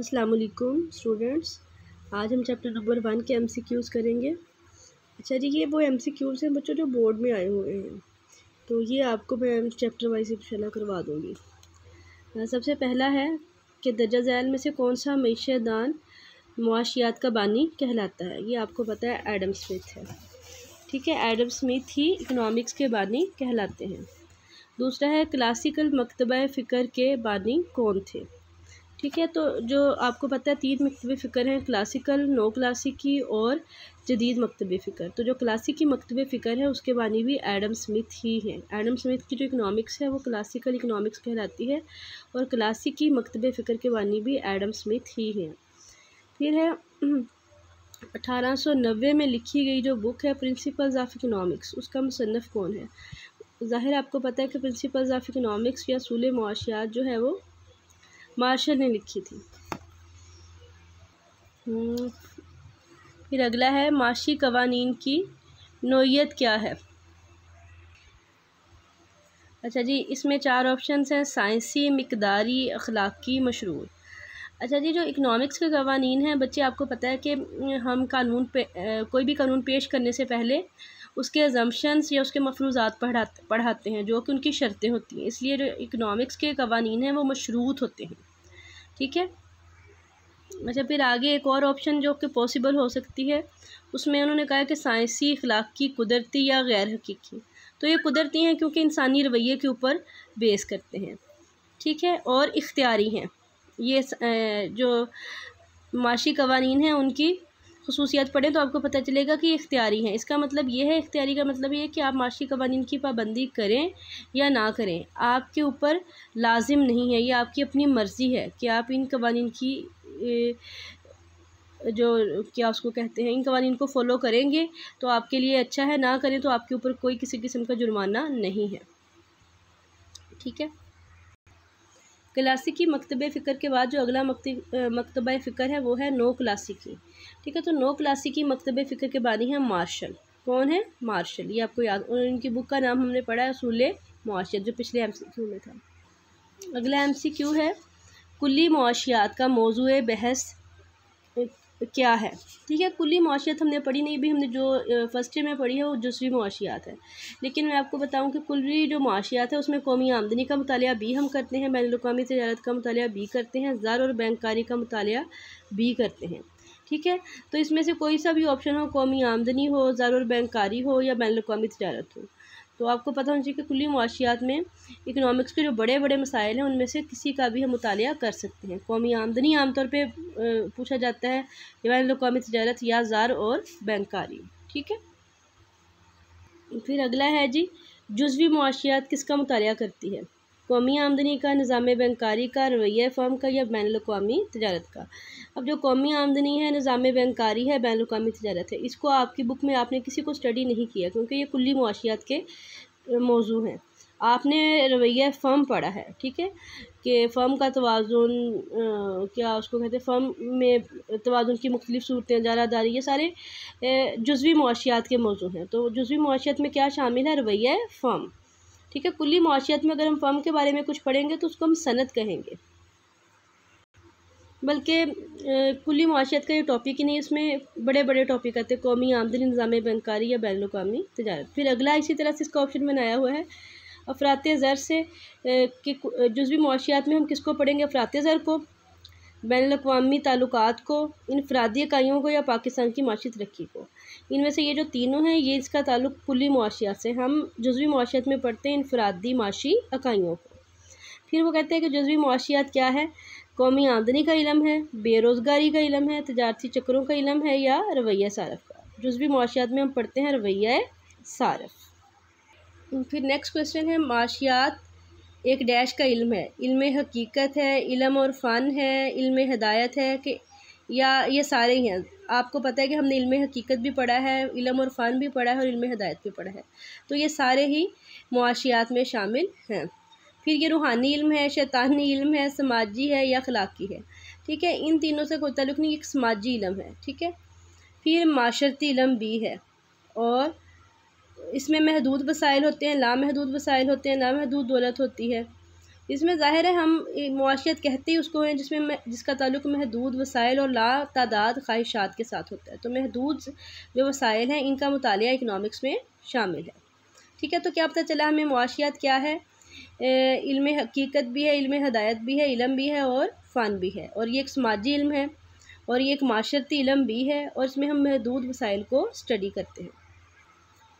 असलकुम स्टूडेंट्स आज हम चैप्टर नंबर वन के एम सी क्यूज़ करेंगे अच्छा जी ये वो एम सी क्यूज़ हैं बच्चों जो बोर्ड में आए हुए हैं तो ये आपको मैं चैप्टर वाइज इंशाल्लाह करवा दूँगी सबसे पहला है कि दर्जा जैल में से कौन सा मईशा दान मुआशियात का बानी कहलाता है ये आपको पता है एडम स्मिथ है ठीक है एडम स्मिथ ही इकनॉमिक्स के बानी कहलाते हैं दूसरा है क्लासिकल मकतबा फ़िक्र के बानी कौन थे ठीक है तो जो आपको पता है तीन मकतब फ़िक्र हैं क्लासिकल नो क्लासिकी और जदीद मकतब फ़िक्र तो जो क्लासिकी मकतब फ़िक्र है उसके बानी भी एडम स्मिथ ही हैं एडम स्मिथ की जो इकनॉमिक्स है वो क्लासिकल इकनॉमिक्स कहलाती है और क्लासिकी मकतब फ़िक्र के बानी भी एडम स्मिथ ही हैं फिर है अठारह सौ नबे में लिखी गई जो बुक है प्रिंसिपल्स ऑफ इकनॉमिक्स उसका मुसनफ़ कौन है ज़ाहिर आपको पता है कि प्रिंसिपल्स ऑफ इकनॉमिक्स या सूल मुआशियात जो है वो मार्शल ने लिखी थी हम्म, फिर अगला है माशी कवानीन की नोयत क्या है अच्छा जी इसमें चार ऑप्शन हैं साइंसी मकदारी अखलाकी मशरूर अच्छा जी जो इकनॉमिक्स के कवानीन हैं बच्चे आपको पता है कि हम कानून पे कोई भी कानून पेश करने से पहले उसके एजम्पन्स या उसके मफरूजात पढ़ाते पढ़ाते हैं जो कि उनकी शर्तें होती हैं इसलिए जो इकनॉमिक्स के कवानीन हैं वो मशरूत होते हैं ठीक है अच्छा फिर आगे एक और ऑप्शन जो कि पॉसिबल हो सकती है उसमें उन्होंने कहा कि साइंसी की कुदरती या गैर हकीकी तो ये कुदरती हैं क्योंकि इंसानी रवैये के ऊपर बेस करते हैं ठीक है और इख्तियारी हैं ये जो माशी कवानी हैं उनकी खसूसियात पढ़ें तो आपको पता चलेगा कि इख्तियारी हैं इसका मतलब ये है इख्तियारी का मतलब ये है कि आप माशी कवानीन की पाबंदी करें या ना करें आपके ऊपर लाजिम नहीं है ये आपकी अपनी मर्ज़ी है कि आप इन कवानीन की ए, जो क्या उसको कहते हैं इन कवानीन को फॉलो करेंगे तो आपके लिए अच्छा है ना करें तो आपके ऊपर कोई किसी किस्म का जुर्माना नहीं है ठीक है क्लासिकी मकतब फ़िक्र के बाद जो अगला मकतब फ़िक्र है वो है नो क्लासिकी ठीक है तो नो क्लासिकी मकतब फ़िक्र के बाद ही है मार्शल कौन है मार्शल ये आपको याद और इनकी बुक का नाम हमने पढ़ा है असूल माशर जो पिछले एम में था अगला एम है कुल्ली माशियात का मौजू बहस क्या है ठीक है कुली मुआशियात हमने पढ़ी नहीं भी हमने जो फर्स्ट ईयर में पढ़ी है वो जसवी मुआशियात है लेकिन मैं आपको बताऊं कि कुली जो मुआशियात है उसमें कौमी आमदनी का मताल भी हम करते हैं बैन अवी तजारत का मताल भी करते हैं ज़र और बैंककारी का मताल भी करते हैं ठीक है तो इसमें से कोई सा भी ऑप्शन हो कौमी आमदनी हो ज़र और बैंककारी हो या बैन अवी तजारत हो तो आपको पता होना चाहिए कि कुली मुआशियात में इकनॉमिक्स के जो बड़े बड़े मसाइल हैं उनमें से किसी का भी हम मुताल कर सकते हैं कौमी आमदनी आमतौर पर पूछा जाता है जवान कौमी तजारत या जार और बैंकारी ठीक है फिर अगला है जी जुजवी मुआशियात किसका मुताल करती है कौमी आमदनी का निज़ाम बैंकारी का रवैया फर्म का या बैन अवी तजारत का अब जो कौमी आमदनी है निज़ाम बैंकारी है बैन अवी तजारत है इसको आपकी बुक में आपने किसी को स्टडी नहीं किया क्योंकि ये कुल्ली मुआशियात के मौजू हैं आपने रवैया फर्म पढ़ा है ठीक है कि फ़र्म का तोज़ुन क्या उसको कहते हैं फ़र्म में तोज़ुन की मुख्तलिफ सूरतें जारादारी ये सारे जजवी मुआशियात के मौजू हैं तो जजवी मुआशियात में क्या शामिल है रवैया फ़र्म ठीक है कुल्ली माशियात में अगर हम फर्म के बारे में कुछ पढ़ेंगे तो उसको हम सनत कहेंगे बल्कि कुल्ली माशियात का ये टॉपिक ही नहीं इसमें बड़े बड़े टॉपिक आते हैं कौमी आमदनी निज़ाम बैंकारी या बैन अवी तजारत फिर अगला इसी तरह से इसका ऑप्शन बनाया हुआ है अफरात ज़र से कि जुजवी माशियात में हम किसको पढ़ेंगे अफरात ज़र को बैन अवी ताल्लुकात को इनफरादी इकाइयों को या पाकिस्तान की माशी तरक्की को इनमें से ये जो तीनों हैं ये इसका ताल्लुक खुली माशियात से हम जजवी मुशियात में पढ़ते हैं इनफरादी माशी इकाइयों को फिर वो कहते हैं कि जजवी मुशियात क्या है कौमी आमदनी का इलम है बेरोज़गारी का इलम है तजारती चक्रों का इलम है या रवैया सारफ का जजवी मुशियात में हम पढ़ते हैं रवैया सारफ फिर नेक्स्ट क्वेश्चन है माशियात एक डैश का इल्म है इल्म हकीकत है इलम और फ़न है इल्म हदायत है कि या ये सारे ही हैं आपको पता है कि हमने इल्म हकीकत भी पढ़ा है इलम और फ़न भी पढ़ा है और इल्म हदायत भी पढ़ा है तो ये सारे ही मुआशियात में शामिल हैं फिर ये रूहानी इल्म है शैतानी इल्म है समाजी है या अखलाकी है ठीक है इन तीनों से कोई तल्लुक नहीं एक समाजी इलम है ठीक है फिर माशरती इलम भी है और इसमें महदूद वसाइल होते हैं लामहदूद वसाइल होते हैं लामहदूद दौलत होती है इसमें ज़ाहिर है हम मुआशियत कहते ही उसको हैं जिसमें जिसका ताल्लुक महदूद वसाइल और ला तादाद ख्वाहिशात के साथ होता है तो महदूद जो वसाइल हैं इनका मुताल इकनॉमिक्स में शामिल है ठीक है तो क्या पता चला हमें माशियात क्या है इल्म हकीकत भी है इल्म हदायत भी है इलम भी है और फ़न भी है और ये एक समाजी इल्म है और ये एक माशरती इलम भी है और इसमें हम महदूद वसाइल को स्टडी करते हैं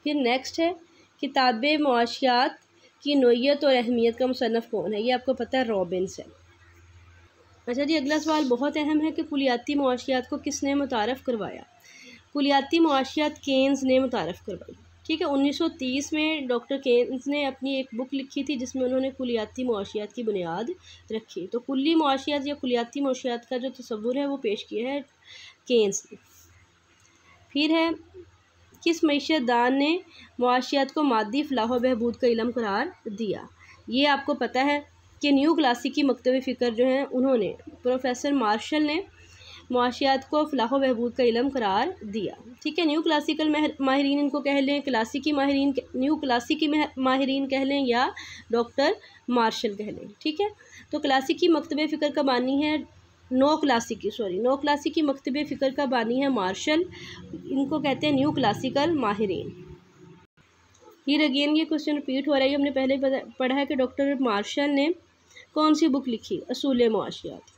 फिर नेक्स्ट है किताब मुआशियात की नोयत और अहमियत का मुसनफ़ कौन है ये आपको पता है रॉबिन्स है अच्छा जी अगला सवाल बहुत अहम है कि कुलियाती मुआशियात को किसने मुतारफ़ करवाया कुलियाती मुआशियात केन्स ने मुतारफ़ करवाई ठीक है 1930 में डॉक्टर केन्स ने अपनी एक बुक लिखी थी जिसमें उन्होंने कुलियाती मुआशियात की बुनियाद रखी तो कुल्ली मुआशियात या कुलियाती मुआशियात का जो तस्वुर है वो पेश किया है केन्स ने फिर है किस मीशत दान ने मुआशियात को मादी फलाह बहबूद का इलम करार दिया ये आपको पता है कि न्यू क्लासिक की मकतबी फ़िक्र जो हैं उन्होंने प्रोफेसर मार्शल ने मुआशियात को फलाह बहबूद का इलम करार दिया ठीक है न्यू क्लासिकल माहरीन इनको कह लें क्लासिकी माहरीन न्यू क्लासिकी माहरीन कह लें या डॉक्टर मार्शल कह लें ठीक है तो क्लासिकी मकतब फ़िक्र का मानी है नो क्लासिकी सॉरी नो क्लासिकी मकतब फ़िक्र का बानी है मार्शल इनको कहते हैं न्यू क्लासिकल माहरीन फिर अगेन ये क्वेश्चन रिपीट हो रहा है हमने पहले पढ़ा है कि डॉक्टर मार्शल ने कौन सी बुक लिखी असूल मुआशियात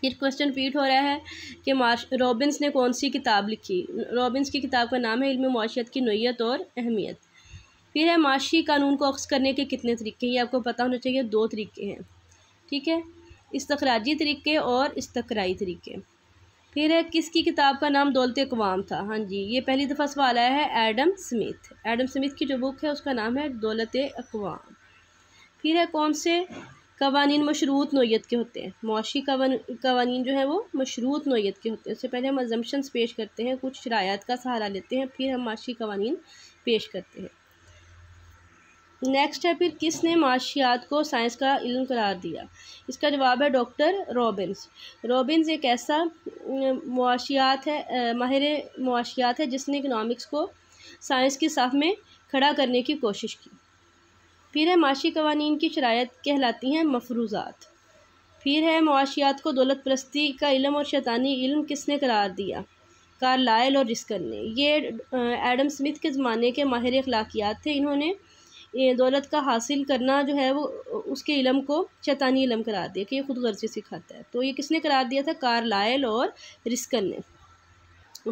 फिर क्वेश्चन रिपीट हो रहा है कि मार्श रॉबिन्स ने कौन सी किताब लिखी रॉबिन्स की किताब का नाम है इल्म मुआशियात की नोयत और अहमियत फिर है माशी कानून को अक्स करने के कितने तरीके हैं ये आपको पता होना चाहिए दो तरीके हैं ठीक है इस्तराजी तरीके और इसतराई तरीके फिर है किसकी किताब का नाम दौलत अकवाम था हाँ जी ये पहली दफ़ा सवाल आया है एडम स्मिथ एडम स्मिथ की जो बुक है उसका नाम है दौलत अकवाम फिर है कौन से कवानीन मशरूत नोयत के होते हैं मुशी कवानीन जो है वो मशरूत नोयत के होते हैं उससे पहले हम अजम्पन्स पेश करते हैं कुछ शरायात का सहारा लेते हैं फिर हम माशी कवानीन पेश करते हैं नेक्स्ट है फिर किसने माशियात को साइंस का इल्म करार दिया इसका जवाब है डॉक्टर रॉबिन्स रॉबिन्स एक ऐसा मुआशियात है माहिर मुआशियात है जिसने इकनॉमिक्स को साइंस की साफ में खड़ा करने की कोशिश की फिर है माशी कवानीन की शरात कहलाती हैं मफरूज़ात फिर है मुआशियात को दौलत परस्ती का इलम और शैतानी इल्म किसने करार दिया लायल और रिस्कर ने ये एडम स्मिथ के ज़माने के माहिर अखलाकियात थे इन्होंने दौलत का हासिल करना जो है वो उसके इलम को शैतानी इलम करार दिया कि ये खुद गर्जी सिखाता है तो ये किसने करार दिया था लायल और रिस्कन ने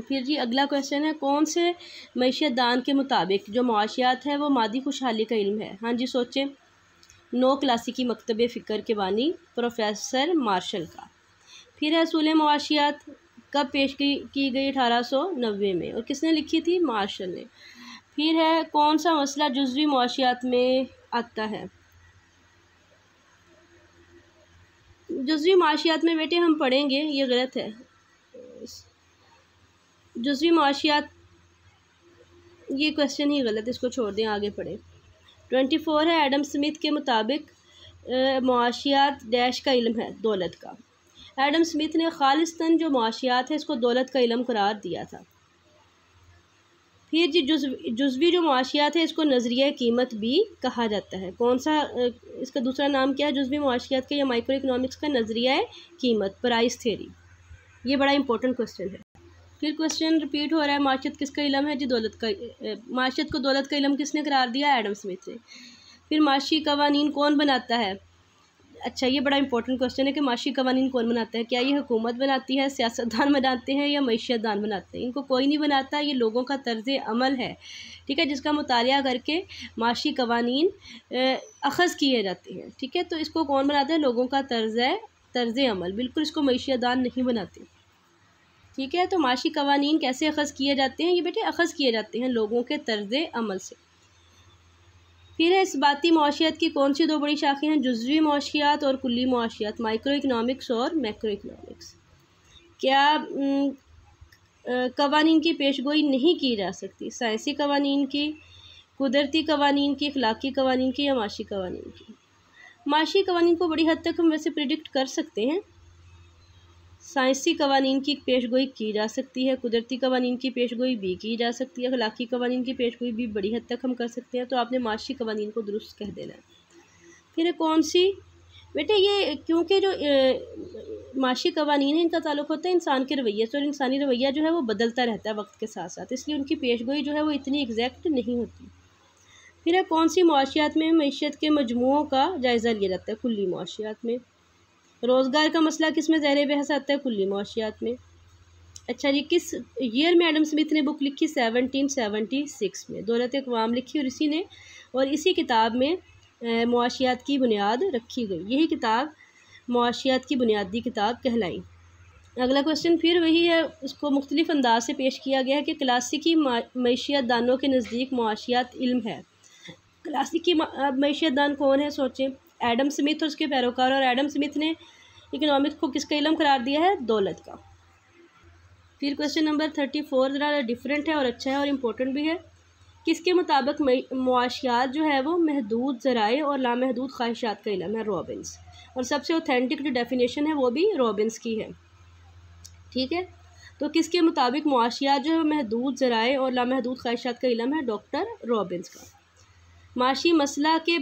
फिर जी अगला क्वेश्चन है कौन से मीशत दान के मुताबिक जो माशियात है वो मादी खुशहाली का इल्म है हाँ जी सोचें नो क्लासिकी मकतब फ़िक्र के बानी प्रोफेसर मार्शल का फिर है असूल माशियात कब पेश की, की गई अठारह सौ नब्बे में और किसने लिखी थी मार्शल ने फिर है कौन सा मसला जुजवी माशियात में आता है जुजवी माशियात में बेटे हम पढ़ेंगे ये गलत है जुजवी माशियात ये क्वेश्चन ही गलत इसको छोड़ दें आगे पढ़ें ट्वेंटी फोर है एडम स्मिथ के मुताबिक माशियात डैश का इलम है दौलत का एडम स्मिथ ने खालिस्तन जो माशियात है इसको दौलत का इलम करार दिया था फिर जी जुज जुजवी जो मुआशियात है इसको नज़रिया कीमत भी कहा जाता है कौन सा इसका दूसरा नाम क्या है जुजवी मुआशियात का या माइक्रो इकनॉमिक्स का नज़रिया कीमत प्राइस थेरी ये बड़ा इंपॉर्टेंट क्वेश्चन है फिर क्वेश्चन रिपीट हो रहा है माशियत किसका इलम है जी दौलत का माशियत को दौलत का इलम किसने करार दिया एडम स्मिथ ने फिर माशी कवानीन कौन बनाता है अच्छा ये बड़ा इंपॉर्टेंट क्वेश्चन है कि माशी कवानीन कौन बनाते हैं क्या ये हुकूमत बनाती है सियासतदान बनाते हैं या मीशतदान बनाते हैं इनको कोई नहीं बनाता ये लोगों का तर्ज अमल है ठीक है जिसका मुताल करके माशी कवानी अखज़ किए जाते हैं ठीक है तो इसको कौन बनाता है लोगों का तर्ज तर्ज अमल बिल्कुल इसको मीशतदान नहीं बनाते ठीक है तो माशी कवानी कैसे अखज़ किए जाते हैं ये बेटे अखज़ किए जाते हैं लोगों के तर्ज अमल से फिर है इस बाती माशियात की कौन सी दो बड़ी शाखें हैं जुजवी माशियात और कुल्ली माशियात माइक्रो इकनॉमिक्स और मैक्रो इकनॉमिक्स क्या कवानीन की पेश गोई नहीं की जा सकती साइंसी कवानीन की कुदरती कवानीन की अखलाकी कवानीन की या माशी कवानीन की माशी कवानीन को बड़ी हद तक हम वैसे प्रिडिक्ट कर सकते हैं साइंसी कवानीन की पेश गोई की जा सकती है कुदरती कवानीन की पेश गोई भी की जा सकती है अखलाकी कवानीन की पेश गोई भी बड़ी हद तक हम कर सकते हैं तो आपने माशी कवानीन को दुरुस्त कह देना है फिर कौन सी बेटे ये क्योंकि जो माशी कवानीन है इनका ताल्लुक होता है इंसान के रवैये से और इंसानी रवैया जो है वो बदलता रहता है वक्त के साथ साथ इसलिए उनकी पेश गोई जो है वो इतनी एग्जैक्ट नहीं होती फिर कौन सी माशियात में मीशत के मजमू का जायज़ा लिया जाता है खुली माशियात में रोज़गार का मसला किस में जहर बहस आता है खुली माशियात में अच्छा जी किस ईयर में एडम स्मिथ ने बुक लिखी सेवनटीन सेवनटी सिक्स में दौलत अकवाम लिखी और इसी ने और इसी किताब में मुशियात की बुनियाद रखी गई यही किताब माशियात की बुनियादी किताब कहलाई अगला क्वेश्चन फिर वही है उसको मुख्तलिफ अंदाज से पेश किया गया है कि क्लासिकी मीशियत दानों के नज़दीक मुआशियात इल्म है क्लासिकी मीशियत दान कौन है सोचें एडम स्मिथ और उसके पैरोकार और एडम स्मिथ ने इकोनॉमिक्स को किसका इलम करार दिया है दौलत का फिर क्वेश्चन नंबर थर्टी फोर ज़रा डिफरेंट है और अच्छा है और इम्पोर्टेंट भी है किसके मुताबिक मुआशियात जो है वो महदूद ज़राए और लामहदूद ख्वाहिशात का इलम है रॉबिन्स और सबसे ऑथेंटिक जो डेफिनेशन है वो भी रॉबिन्स की है ठीक है तो किसके मुताबिक मुआशियात जो है महदूद ज़राए और लामहदूद ख्वाहिशात का इलम है डॉक्टर रॉबिन्स का माशी मसला के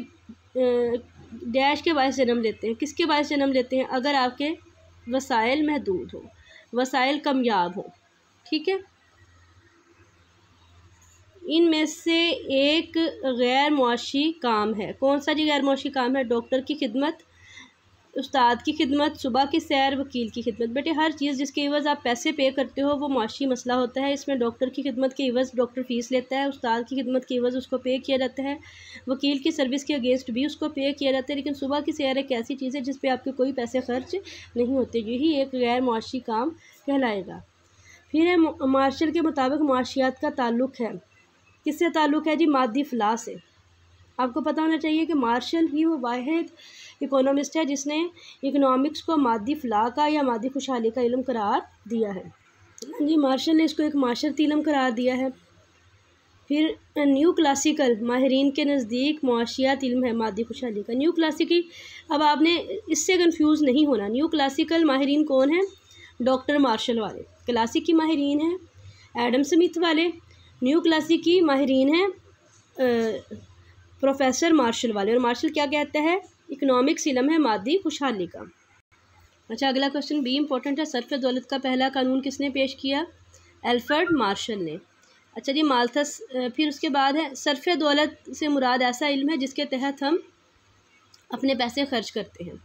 डैश के बायस जन्म लेते हैं किसके बायस जन्म लेते हैं अगर आपके वसाइल महदूद हो वसाइल कमयाब हो ठीक है इन में से एक गैर मुआशी काम है कौन सा जी गैर मुआशी काम है डॉक्टर की खिदमत उस्ताद की खिदमत सुबह की सैर वकील की खिदमत बेटे हर चीज़ जिसके इवज़ आप पैसे पे करते हो वो माशी मसला होता है इसमें डॉक्टर की खिदमत के इवज़ डॉक्टर फ़ीस लेता है उस्ताद की खिदमत के इवज़ उसको पे किया जाता है वकील की सर्विस के अगेंस्ट भी उसको पे किया जाता है लेकिन सुबह की सैर एक ऐसी चीज़ है जिसपे आपके कोई पैसे खर्च नहीं होते यही एक गैर मुआशी काम कहलाएगा फिर है मार्शल के मुताबिक माशियात का ताल्लुक है किससे ताल्लुक़ है जी मादी फलाह से आपको पता होना चाहिए कि मार्शल ही वो वाद इकोनॉमिस्ट है जिसने इकोनॉमिक्स को मादी फलाह का या मादी खुशहाली का इलम करार दिया है हाँ जी मार्शल ने इसको एक माशरती इलम करार दिया है फिर न्यू क्लासिकल माहरीन के नज़दीक मुआशियात इलम है मादी खुशहाली का न्यू क्लासिकी अब आपने इससे कन्फ्यूज़ नहीं होना न्यू क्लासिकल माहरीन कौन है डॉक्टर मार्शल वाले क्लासिक की माहरीन है एडम स्मिथ वाले न्यू क्लासिक की माहरीन है प्रोफेसर मार्शल वाले और मार्शल क्या कहता है इकोनॉमिक इलम है मादी खुशहाली का अच्छा अगला क्वेश्चन बी इम्पोर्टेंट है सरफ दौलत का पहला कानून किसने पेश किया एल्फर्ड मार्शल ने अच्छा जी मालथस फिर उसके बाद है सरफ दौलत से मुराद ऐसा इल्म है जिसके तहत हम अपने पैसे खर्च करते हैं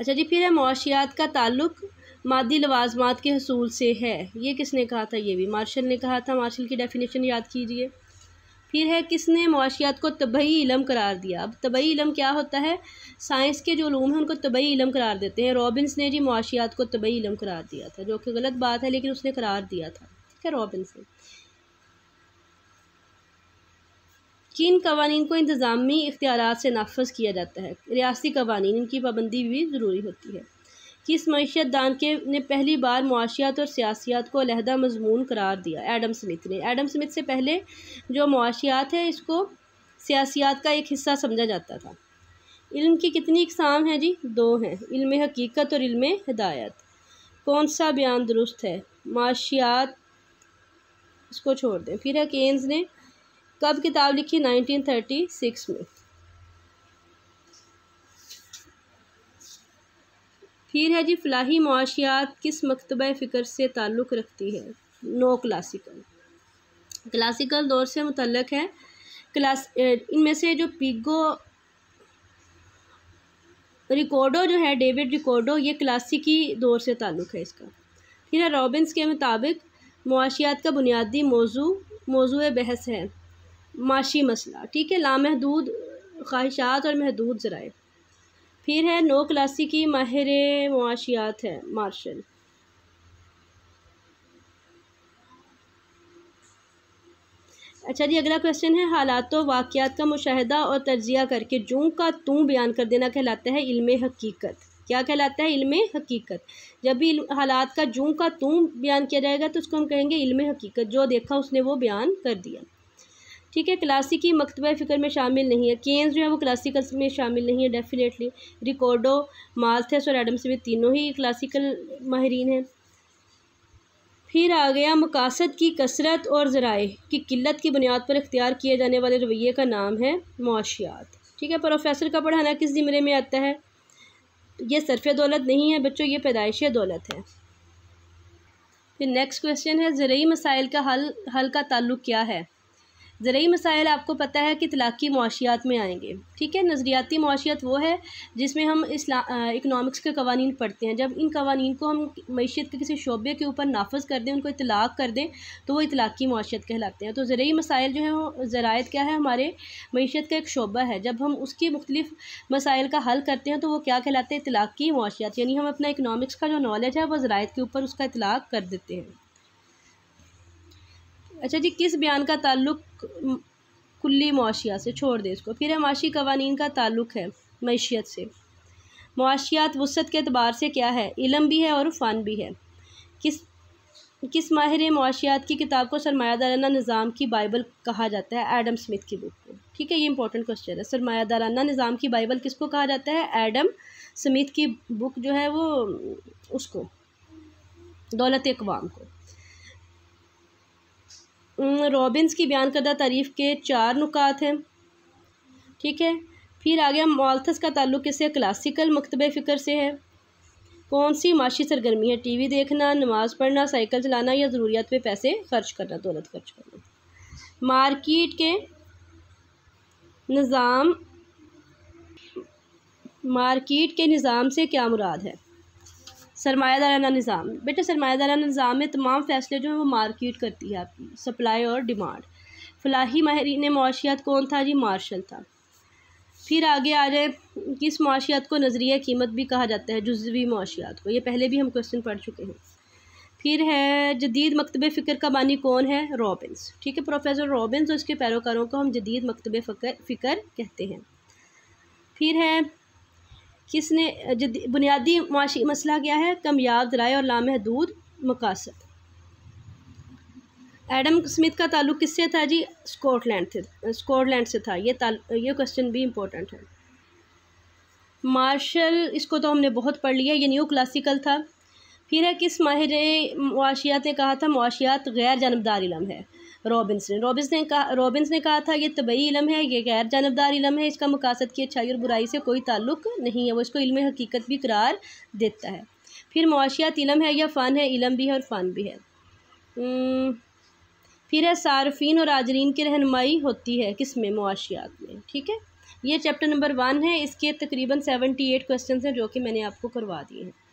अच्छा जी फिर है मुआशियात का ताल्लुक मादी लवाजमात के हसूल से है ये किसने कहा था ये भी मार्शल ने कहा था मार्शल की डेफिनेशन याद कीजिए फिर है किसने माशियात को तबई इलम करार दिया अब तबई इलम क्या होता है साइंस के जो लूम हैं उनको तबई इलम करार देते हैं रॉबिन्स ने जी माशियात को तबई इलम करार दिया था जो कि गलत बात है लेकिन उसने करार दिया था ठीक है रॉबिन्स ने किन कवानीन को इंतज़ामी इख्तियार से नाफज किया जाता है रियासी कवानीन इनकी पाबंदी भी ज़रूरी होती है किस मीशत दान के ने पहली बार मुआशियात और सियासियात को अलहदा मजमून करार दिया एडम स्मिथ ने एडम स्मिथ से पहले जो मुआशियात है इसको सियासियात का एक हिस्सा समझा जाता था इल्म की कितनी इकसाम हैं जी दो हैं इल्म हकीकत और इल्म हदायत कौन सा बयान दुरुस्त है माशियात इसको छोड़ दें फिर है केन्स ने कब किताब लिखी नाइनटीन थर्टी सिक्स में फिर है जी फलाही मुआशियात किस मकतब फ़िक्र से ताल्लुक़ रखती है नो क्लासिकल क्लासिकल दौर से मुतलक है क्लास इनमें से जो पिगो रिकॉर्डो जो है डेविड रिकॉर्डो ये क्लासिकी दौर से ताल्लुक़ है इसका फिर है रॉबिन्स के मुताबिक मुआशियात का बुनियादी मौजू मौजू बहस है माशी मसला ठीक है लामहदूद ख्वाहिशात और महदूद ज़राए फिर है नो क्लासी की माहिर मुआशियात है मार्शल अच्छा जी अगला क्वेश्चन है हालात वाक़ात का मुशाहिदा और तजिया करके जूँ का तू बयान कर देना कहलाता है इल्म हकीकत क्या कहलाता है इल्म हकीकत जब भी हालात का जूँ का तू बयान किया जाएगा तो उसको हम कहेंगे इल्म हकीकत जो देखा उसने वो बयान कर दिया ठीक है क्लासिकी मकतब फ़िक्र में शामिल नहीं है केन्स जो है वो क्लासिकल में शामिल नहीं है डेफिनेटली रिकॉर्डो माल्थस और एडम भी तीनों ही क्लासिकल माहरीन हैं फिर आ गया मकासद की कसरत और ज़राए की किल्लत की बुनियाद पर अख्तियार किए जाने वाले रवैये का नाम है मुआशियात ठीक है प्रोफेसर का पढ़ाना किस जमरे में आता है ये सरफ दौलत नहीं है बच्चों ये पैदाइश दौलत है फिर नेक्स्ट क्वेश्चन है ज़रूरी मसाइल का हल हल का ताल्लुक क्या है ज़रूरी मसाइल आपको पता है कि तलाक़ी मुआशियात में आएंगे ठीक है नज़रियाती मुआशियात वो है जिसमें हम इस्ला इकनॉमिक्स के कवानीन पढ़ते हैं जब इन कवानीन को हम मीशत के किसी शोबे के ऊपर नाफज कर दें उनको इतलाक़ कर दें तो वो इतलाक़ी मुआशियत कहलाते हैं तो ज़रूरी मसाइल जो हैं ज़रात क्या है हमारे मीशत का एक शोबा है जब हम उसकी मुख्तलिफ मसाइल का हल करते हैं तो वो क्या कहलाते हैं इतलाक़ी मुआशियात यानी हम अपना इकनॉमिक्स का जो नॉलेज है वो जरात के ऊपर उसका इतलाक़ कर देते हैं अच्छा जी किस बयान का ताल्लुक कुल्ली मुआशिया से छोड़ दे इसको फिर है माशी कवानीन का ताल्लुक है मीशत से मुआशियात वसत के अतबार से क्या है इलम भी है और फ़न भी है किस किस माहिर मुआशियात की किताब को सरमायादाराना निज़ाम की बाइबल कहा जाता है एडम स्मिथ की बुक को ठीक है ये इंपॉर्टेंट क्वेश्चन है सरमायादाराना निज़ाम की बाइबल किसको कहा जाता है एडम स्मिथ की बुक जो है वो उसको दौलत अकवाम को रॉबिन्स की बयान करदा तारीफ़ के चार नुकात हैं ठीक है फिर आ गया मॉल्थस का ताल्लुक किसे क्लासिकल मकतब फ़िक्र से है कौन सी माशी सरगर्मी है टीवी देखना नमाज़ पढ़ना साइकिल चलाना या ज़रूरियात पे पैसे खर्च करना दौलत खर्च करना मार्केट के निज़ाम मार्केट के निज़ाम से क्या मुराद है सरमायादाराना निज़ाम बेटा सरमायादाराना निज़ाम में तमाम फ़ैसले जो हैं वो मार्केट करती है आपकी सप्लाई और डिमांड फलाही माहरीन मुशियात कौन था जी मार्शल था फिर आगे आ जाए किस मुशियात को नज़रिया कीमत भी कहा जाता है जुजवी माशियात को ये पहले भी हम क्वेश्चन पढ़ चुके हैं फिर है जदीद मकतब फ़िक्र का बानी कौन है रॉबिन्स ठीक है प्रोफेसर रॉबिन्स और उसके पैरोकारों को हम जदीद मकतब फ़िक्र कहते हैं फिर है किसने बुनियादी माशी मसला क्या है कमयाब राय और लामहदूद मकासद एडम स्मिथ का ताल्लुक किससे था जी स्कॉटलैंड से स्कॉटलैंड से था ये ये क्वेश्चन भी इम्पोर्टेंट है मार्शल इसको तो हमने बहुत पढ़ लिया ये न्यू क्लासिकल था फिर है किस माहिर माशियात ने कहा था मुआशियात गैर जानबदार इलम है रॉबिन्स ने रॉबिन्स ने कहा रॉबिन्स ने कहा था ये तबई इलम है ये गैर जानबदार इलम है इसका मकासद की अच्छाई और बुराई से कोई ताल्लुक नहीं है वो इसको इल्म हकीकत भी करार देता है फिर मुआशियात इलम है या फ़न है इलम भी है और फ़न भी है फिर है सार्फिन और आजरीन की रहनमाई होती है किस में मुआशियात में ठीक है ये चैप्टर नंबर वन है इसके तकरीबन सेवेंटी एट क्वेश्चन हैं जो कि मैंने आपको करवा दिए हैं